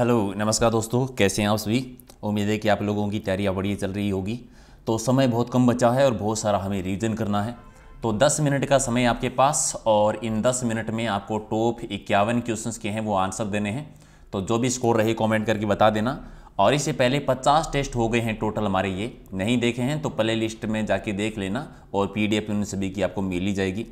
hello नमस्कार दोस्तों कैसे हैं आप सभी उम्मीद है कि आप लोगों की तैयारियाँ बढ़िया चल रही होगी तो समय बहुत कम बचा है और बहुत सारा हमें रीज़न करना है तो 10 मिनट का समय आपके पास और इन 10 मिनट में आपको टॉप इक्यावन क्वेश्चंस के हैं वो आंसर देने हैं तो जो भी स्कोर रहे कॉमेंट करके बता देना और इससे पहले पचास टेस्ट हो गए हैं टोटल हमारे ये नहीं देखे हैं तो प्ले लिस्ट में जाके देख लेना और पी डी उन सभी की आपको मिल ही जाएगी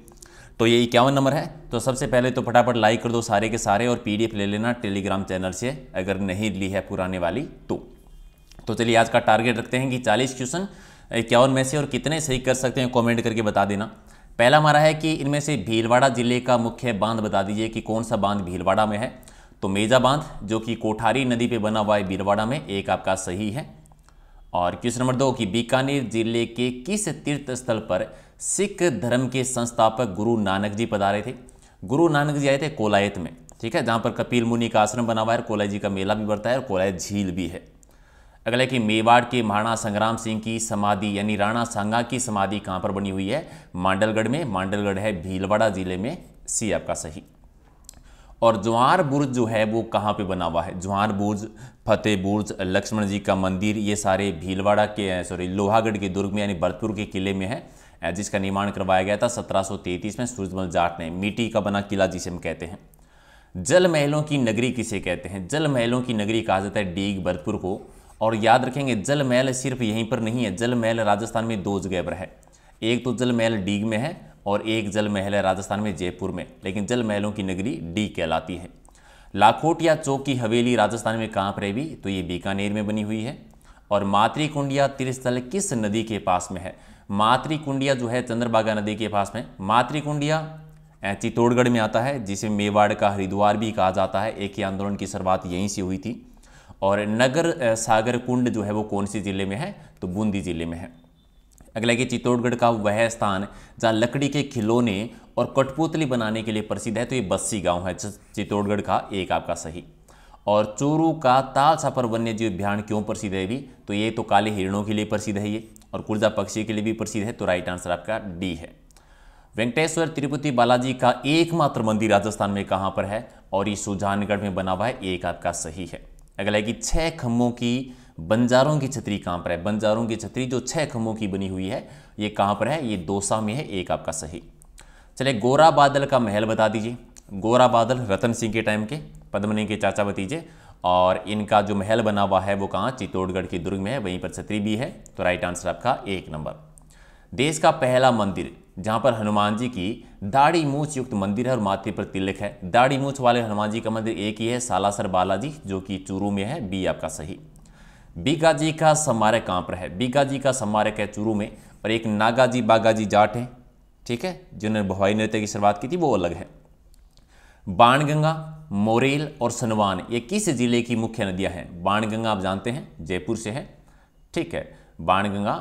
तो ये इक्यावन नंबर है तो सबसे पहले तो फटाफट लाइक कर दो सारे के सारे और पीडीएफ ले लेना टेलीग्राम चैनल से अगर नहीं ली है पुराने वाली तो तो चलिए आज का टारगेट रखते हैं कि 40 क्वेश्चन इक्यावन में से और कितने सही कर सकते हैं कमेंट करके बता देना पहला हमारा है कि इनमें से भीलवाड़ा जिले का मुख्य बांध बता दीजिए कि कौन सा बांध भीलवाड़ा में है तो मेजा बांध जो कि कोठारी नदी पे बना हुआ है भीलवाड़ा में एक आपका सही है और क्वेश्चन नंबर दो कि बीकानेर जिले के किस तीर्थ स्थल पर सिख धर्म के संस्थापक गुरु नानक जी पधारे थे गुरु नानक जी आए थे कोलायत में ठीक है जहाँ पर कपिल मुनि का आश्रम बना हुआ है कोलायत जी का मेला भी बढ़ता है और कोलायत झील भी है अगला कि मेवाड़ के महाराणा संग्राम सिंह की समाधि यानी राणा सांगा की समाधि कहाँ पर बनी हुई है मांडलगढ़ में मांडलगढ़ है भीलवाड़ा जिले में सी आपका सही और ज्वार बुर्ज जो है वो कहाँ पे बना हुआ है ज्वार बुर्ज फतेह बुर्ज लक्ष्मण जी का मंदिर ये सारे भीलवाड़ा के सॉरी लोहागढ़ के दुर्ग में यानी भरतपुर के किले में है जिसका निर्माण करवाया गया था 1733 में सूर्यमल जाट ने मिट्टी का बना किला जिसे हम कहते हैं जल महलों की नगरी किसे कहते हैं जल महलों की नगरी कहा जाता है डीग भरतपुर को और याद रखेंगे जल महल सिर्फ यहीं पर नहीं है जल महल राजस्थान में दो जगह पर है एक तो जल महल डीग में है और एक जल महल है राजस्थान में जयपुर में लेकिन जल महलों की नगरी डीग कहलाती है लाखोटिया चौक की हवेली राजस्थान में कहाँ पर भी तो ये बीकानेर में बनी हुई है और मातृकुंडिया तीर्थस्थल किस नदी के पास में है मातृकुंडिया जो है चंद्रभागा नदी के पास में मातृकुंडिया चित्तौड़गढ़ में आता है जिसे मेवाड़ का हरिद्वार भी कहा जाता है एक ही आंदोलन की शुरुआत यहीं से हुई थी और नगर सागर कुंड जो है वो कौन सी ज़िले में है तो बूंदी ज़िले में है अगला कि चित्तौड़गढ़ का वह स्थान जहाँ लकड़ी के खिलौने और कठपुतली बनाने के लिए प्रसिद्ध है तो ये बस्सी गांव है चित्तौड़गढ़ का एक आपका सही और चोरू का ताल छापर वन्य जीव अभियान क्यों प्रसिद्ध है भी तो ये तो काले हिरणों के लिए प्रसिद्ध है ये और कुर्जा पक्षी के लिए भी प्रसिद्ध है तो राइट आंसर आपका डी है वेंकटेश्वर तिरुपति बालाजी का एकमात्र मंदिर राजस्थान में कहाँ पर है और ये सुजानगढ़ में बना हुआ है एक आपका सही है अगला है कि छः खम्भों की बंजारों की छतरी कहाँ पर है बंजारों की छतरी जो छः खम्भों की बनी हुई है ये कहाँ पर है ये दोसा में है एक आपका सही चले गोरा बादल का महल बता दीजिए गोरा बादल रतन सिंह के टाइम के पद्मनी के चाचा भतीजे और इनका जो महल बना हुआ है वो कहाँ चित्तौड़गढ़ के दुर्ग में है वहीं पर छत्री भी है तो राइट आंसर आपका एक नंबर देश का पहला मंदिर जहाँ पर हनुमान जी की दाढ़ी मूछ युक्त मंदिर है और माथे पर तिलक है दाढ़ी मूछ वाले हनुमान जी का मंदिर एक ही है सालासर बालाजी जो कि चूरू में है बी आपका सही बीका जी का समारक कहाँ पर है बीका जी का समारक है चूरू में और एक नागाजी बागाजी जाट है ठीक है जिन्होंने भवाई नृत्य की शुरुआत की थी वो अलग है बाणगंगा मोरेल और सनवान ये किस जिले की मुख्य नदियां हैं बाणगंगा आप जानते हैं जयपुर से है ठीक है बाणगंगा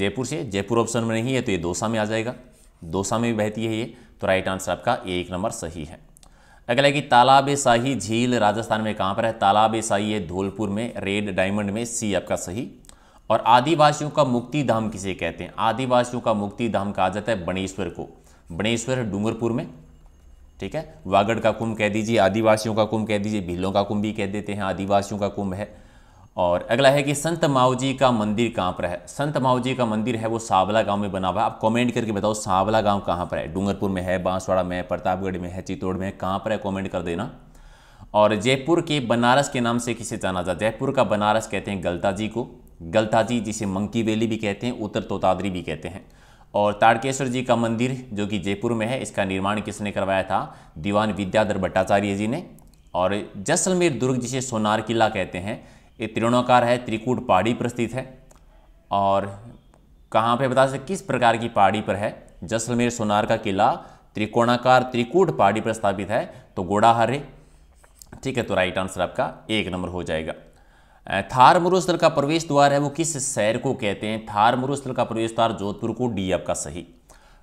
जयपुर से जयपुर ऑप्शन में नहीं है तो ये दोसा में आ जाएगा दोसा में भी बहती है ये तो राइट आंसर आपका एक नंबर सही है अगला है कि तालाब शाही झील राजस्थान में कहाँ पर है तालाब शाही है धौलपुर में रेड डायमंड में सी आपका सही और आदिवासियों का मुक्ति धाम किसे कहते हैं आदिवासियों का मुक्ति धाम कहा जाता है बणेश्वर को बणेश्वर डूंगरपुर में ठीक है वागड़ का कुंभ कह दीजिए आदिवासियों का कुंभ कह दीजिए भीलों का कुंभ भी कह देते हैं आदिवासियों का कुंभ है और अगला है कि संत माओ जी का मंदिर कहाँ पर है संत माओ जी का मंदिर है वो सावला गांव में बना हुआ है आप कमेंट करके बताओ सांवला गांव कहाँ पर है डूंगरपुर में है बांसवाड़ा में है प्रतापगढ़ में है चित्तौड़ में है कहाँ पर है कमेंट कर देना और जयपुर के बनारस के नाम से किसे जाना जाता जयपुर का बनारस कहते हैं गलता जी को गलता जी जिसे मंकी वैली भी कहते हैं उत्तर तोतादरी भी कहते हैं और ताड़केश्वर जी का मंदिर जो कि जयपुर में है इसका निर्माण किसने करवाया था दीवान विद्याधर भट्टाचार्य जी ने और जैसलमेर दुर्ग जिसे सोनार किला कहते हैं ये त्रिकोणाकार है त्रिकूट पहाड़ी पर स्थित है और कहाँ पे बता सकते किस प्रकार की पहाड़ी पर है जैसलमेर सोनार का किला त्रिकोणाकार त्रिकूट पहाड़ी पर स्थापित है तो गोड़ाहारे ठीक है तो राइट आंसर आपका एक नंबर हो जाएगा थार मरुस्थल का प्रवेश द्वार है वो किस शहर को कहते हैं थार मरुस्थल का प्रवेश द्वार जोधपुर को डी आपका सही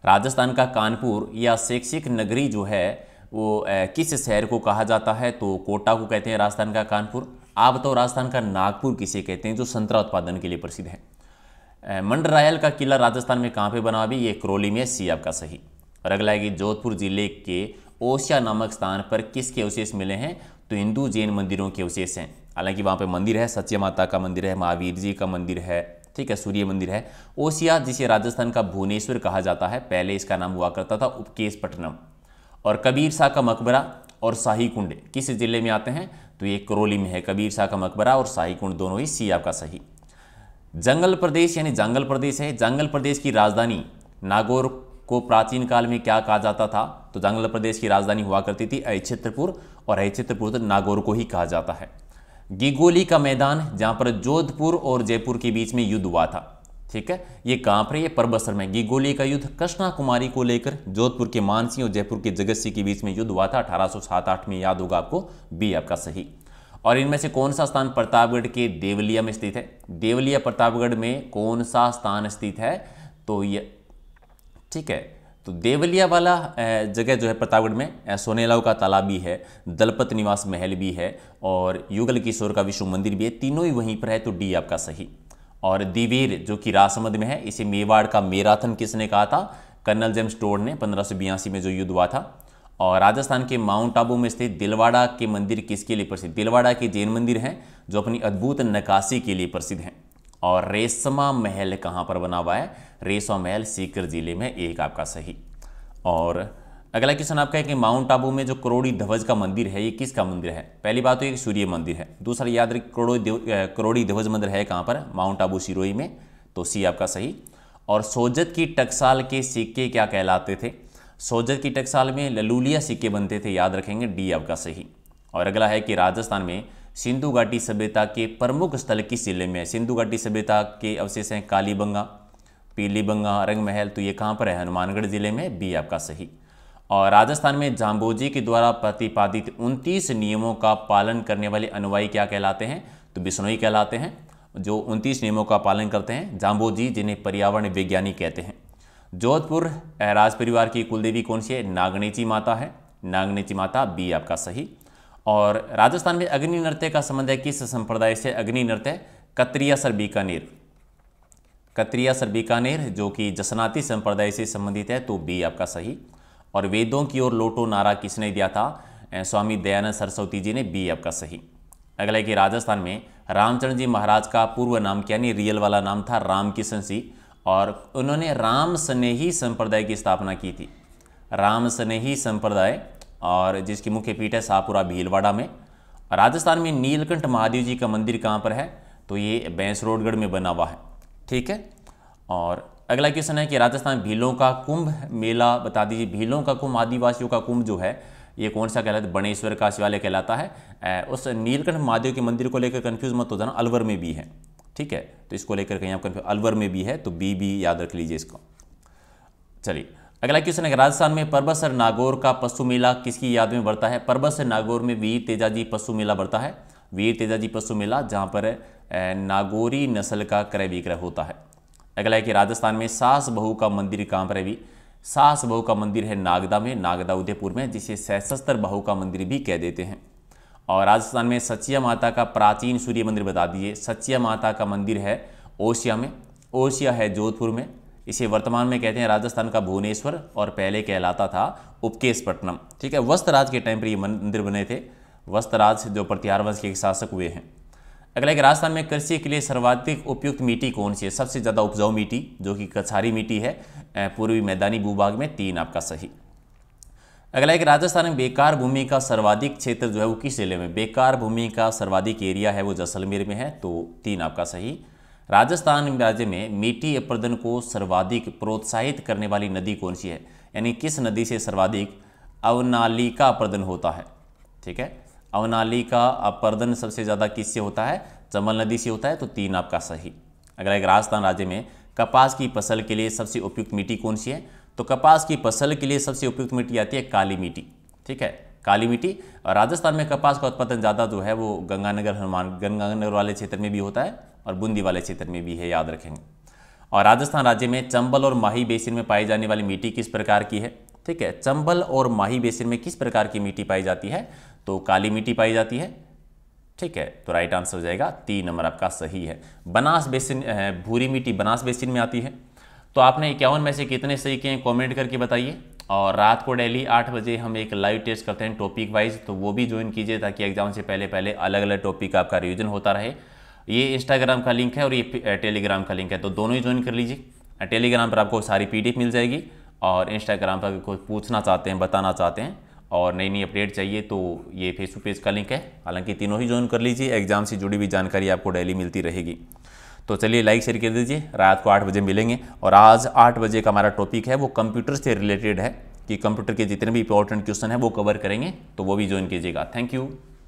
राजस्थान का कानपुर या शैक्षिक नगरी जो है वो किस शहर को कहा जाता है तो कोटा को कहते हैं राजस्थान का कानपुर आप बताओ राजस्थान का नागपुर किसे कहते हैं जो संतरा उत्पादन के लिए प्रसिद्ध है मंडरायल का किला राजस्थान में कहाँ पे बना भी ये क्रोली में सी आपका सही और अगला है कि जोधपुर जिले के ओसिया नामक स्थान पर किसके अवशेष मिले हैं तो हिंदू जैन मंदिरों के अवशेष हैं हालांकि वहाँ पे मंदिर है सत्य माता का मंदिर है महावीर जी का मंदिर है ठीक है सूर्य मंदिर है ओसिया जिसे राजस्थान का भुवनेश्वर कहा जाता है पहले इसका नाम हुआ करता था उपकेश और कबीर शाह का मकबरा और शाही कुंड किस ज़िले में आते हैं तो ये करौली में है कबीर शाह का मकबरा और शाही कुंड दोनों ही सी आपका सही जंगल प्रदेश यानी जंगल प्रदेश है जंगल प्रदेश की राजधानी नागौर को प्राचीन काल में क्या कहा जाता था तो जंगल प्रदेश की राजधानी हुआ करती थी अचित्रपुर और अचित्रपुर तो नागौर को ही कहा जाता है गिगोली का मैदान जहां पर जोधपुर और जयपुर के बीच में युद्ध हुआ था ठीक है ये कहां पर ये परबसर में गिगोली का युद्ध कृष्णा कुमारी को लेकर जोधपुर के मानसिंह और जयपुर के जगत सिंह के बीच में युद्ध हुआ था अठारह में याद होगा आपको बी आपका सही और इनमें से कौन सा स्थान प्रतापगढ़ के देवलिया में स्थित है देवलिया प्रतापगढ़ में कौन सा स्थान स्थित है तो ये ठीक है तो देवलिया वाला जगह जो है प्रतापगढ़ में सोनेलाव का तालाब भी है दलपत निवास महल भी है और युगल किशोर का विष्णु मंदिर भी है तीनों ही वहीं पर है तो डी आपका सही और दिवेर जो कि रासमद में है इसे मेवाड़ का मेराथन किसने कहा था कर्नल जेम्स टोड ने पंद्रह में जो युद्ध हुआ था और राजस्थान के माउंट आबू में स्थित दिलवाड़ा के मंदिर किसके लिए प्रसिद्ध दिलवाड़ा के जैन मंदिर हैं जो अपनी अद्भुत नकाशी के लिए प्रसिद्ध हैं और रेशमा महल कहाँ पर बना हुआ है रेशमा महल सीकर जिले में एक आपका सही और अगला क्वेश्चन आपका है कि माउंट आबू में जो करोड़ी ध्वज का मंदिर है ये किसका मंदिर है पहली बात तो ये सूर्य मंदिर है दूसरा याद रखिए करोड़ी करोड़ी ध्वज मंदिर है कहाँ पर माउंट आबू सिरोई में तो सी आपका सही और सोजत की टकसाल के सिक्के क्या कहलाते थे सोजत की टकसाल में ललूलिया सिक्के बनते थे याद रखेंगे डी आपका सही और अगला है कि राजस्थान में सिंधु घाटी सभ्यता के प्रमुख स्थल किस जिले में है सिंधु घाटी सभ्यता के अवशेष हैं कालीबंगा पीलीबंगा रंगमहल तो ये कहाँ पर है हनुमानगढ़ जिले में बी आपका सही और राजस्थान में जाम्बोजी के द्वारा प्रतिपादित उनतीस नियमों का पालन करने वाले अनुवाई क्या कहलाते हैं तो बिश्नोई कहलाते हैं जो उनतीस नियमों का पालन करते हैं जाम्बोजी जिन्हें पर्यावरण विज्ञानी कहते हैं जोधपुर राज परिवार की कुलदेवी कौन सी है नागनेची माता है नागनेची माता बी आपका सही और राजस्थान में अग्नि नृत्य का संबंध है किस संप्रदाय से अग्नि नृत्य कतरिया सर बीकानेर कतरिया सर बीकानेर जो कि जसनाती संप्रदाय से संबंधित है तो बी आपका सही और वेदों की ओर लोटो नारा किसने दिया था स्वामी दयानंद सरस्वती जी ने बी आपका सही अगला कि राजस्थान में रामचंद्र जी महाराज का पूर्व नाम क्या यानी रियल वाला नाम था राम किशन सिंह और उन्होंने राम स्नेही संप्रदाय की स्थापना की थी राम स्नेही संप्रदाय और जिसकी मुख्य पीठ है शाहपुरा भीलवाड़ा में राजस्थान में नीलकंठ महादेव जी का मंदिर कहाँ पर है तो ये बैंस रोडगढ़ में बना हुआ है ठीक है और अगला क्वेश्चन है कि राजस्थान भीलों का कुंभ मेला बता दीजिए भीलों का कुंभ आदिवासियों का कुंभ जो है ये कौन सा कहलाता है बणेश्वर का शिवालय कहलाता है उस नीलकंठ महादेव के मंदिर को लेकर कन्फ्यूज मत हो जाना अलवर में भी है ठीक है तो इसको लेकर कहीं आप कन्फ्यूज अलवर में भी है तो बी बी याद रख लीजिए इसको चलिए अगला क्वेश्चन है राजस्थान में परबसर नागौर का पशु मेला किसकी याद में बढ़ता है परबसर नागौर में वीर तेजाजी पशु मेला बढ़ता है वीर तेजाजी पशु मेला जहाँ पर नागौरी नस्ल का क्रय विक्रय होता है अगला है कि राजस्थान में सास बहू का मंदिर कहाँ पर है भी सास बहू का मंदिर है नागदा में नागदा उदयपुर में जिसे सशस्त्र बहू का मंदिर भी कह देते हैं और राजस्थान में सचिया माता का प्राचीन सूर्य मंदिर बता दीजिए सचिया माता का मंदिर है ओशिया में ओशिया है जोधपुर में इसे वर्तमान में कहते हैं राजस्थान का भुवनेश्वर और पहले कहलाता था उपकेशपट्टनम ठीक है राज के टाइम पर ये मंदिर बने थे वस्त्राज जो प्रत्यार वंश के शासक हुए हैं अगला एक राजस्थान में कृषि के लिए सर्वाधिक उपयुक्त मिट्टी कौन सी है सबसे ज़्यादा उपजाऊ मिट्टी जो कि कछारी मिट्टी है पूर्वी मैदानी भूभाग में तीन आपका सही अगला एक राजस्थान में बेकार भूमि का सर्वाधिक क्षेत्र जो है वो किस जिले में बेकार भूमि का सर्वाधिक एरिया है वो जैसलमेर में है तो तीन आपका सही राजस्थान राज्य में मीठी अपर्दन को सर्वाधिक प्रोत्साहित करने वाली नदी कौन सी है यानी किस नदी से सर्वाधिक अवनालिका अपर्दन होता है ठीक है अवनालिका अपर्दन सबसे ज़्यादा किससे होता है चमल नदी से होता है तो तीन आपका सही अगर एक राजस्थान राज्य में कपास की फसल के लिए सबसे उपयुक्त मिट्टी कौन सी है तो कपास की फसल के लिए सबसे उपयुक्त मिट्टी आती है काली मिट्टी ठीक है काली मिट्टी और राजस्थान में कपास का उत्पादन ज़्यादा जो है वो गंगानगर हनुमान गंगानगर वाले क्षेत्र में भी होता है और बूंदी वाले क्षेत्र में भी है याद रखेंगे और राजस्थान राज्य में चंबल और माही बेसिन में पाई जाने वाली मिट्टी किस प्रकार की है ठीक है चंबल और माही बेसिन में किस प्रकार की मिट्टी पाई जाती है तो काली मिट्टी पाई जाती है ठीक है तो राइट आंसर हो जाएगा तीन नंबर आपका सही है बनास बेसिन भूरी मिट्टी बनास बेसिन में आती है तो आपने इक्यावन में से कितने सही किए हैं कॉमेंट करके बताइए और रात को डेली आठ बजे हम एक लाइव टेस्ट करते हैं टॉपिक वाइज तो वो भी ज्वाइन कीजिए ताकि एग्जाम से पहले पहले अलग अलग टॉपिक का आपका रिविजन होता रहे ये इंस्टाग्राम का लिंक है और ये टेलीग्राम eh, का लिंक है तो दोनों ही ज्वाइन कर लीजिए टेलीग्राम eh, पर आपको सारी पी मिल जाएगी और इंस्टाग्राम पर कोई पूछना चाहते हैं बताना चाहते हैं और नई नई अपडेट चाहिए तो ये फेसबुक पेज का लिंक है हालांकि तीनों ही ज्वाइन कर लीजिए एग्जाम से जुड़ी हुई जानकारी आपको डेली मिलती रहेगी तो चलिए लाइक शेयर कर दीजिए रात को आठ बजे मिलेंगे और आज आठ बजे का हमारा टॉपिक है वो कंप्यूटर से रिलेटेड है कि कंप्यूटर के जितने भी इंपॉर्टेंट क्वेश्चन हैं वो कवर करेंगे तो वो भी ज्वाइन कीजिएगा थैंक यू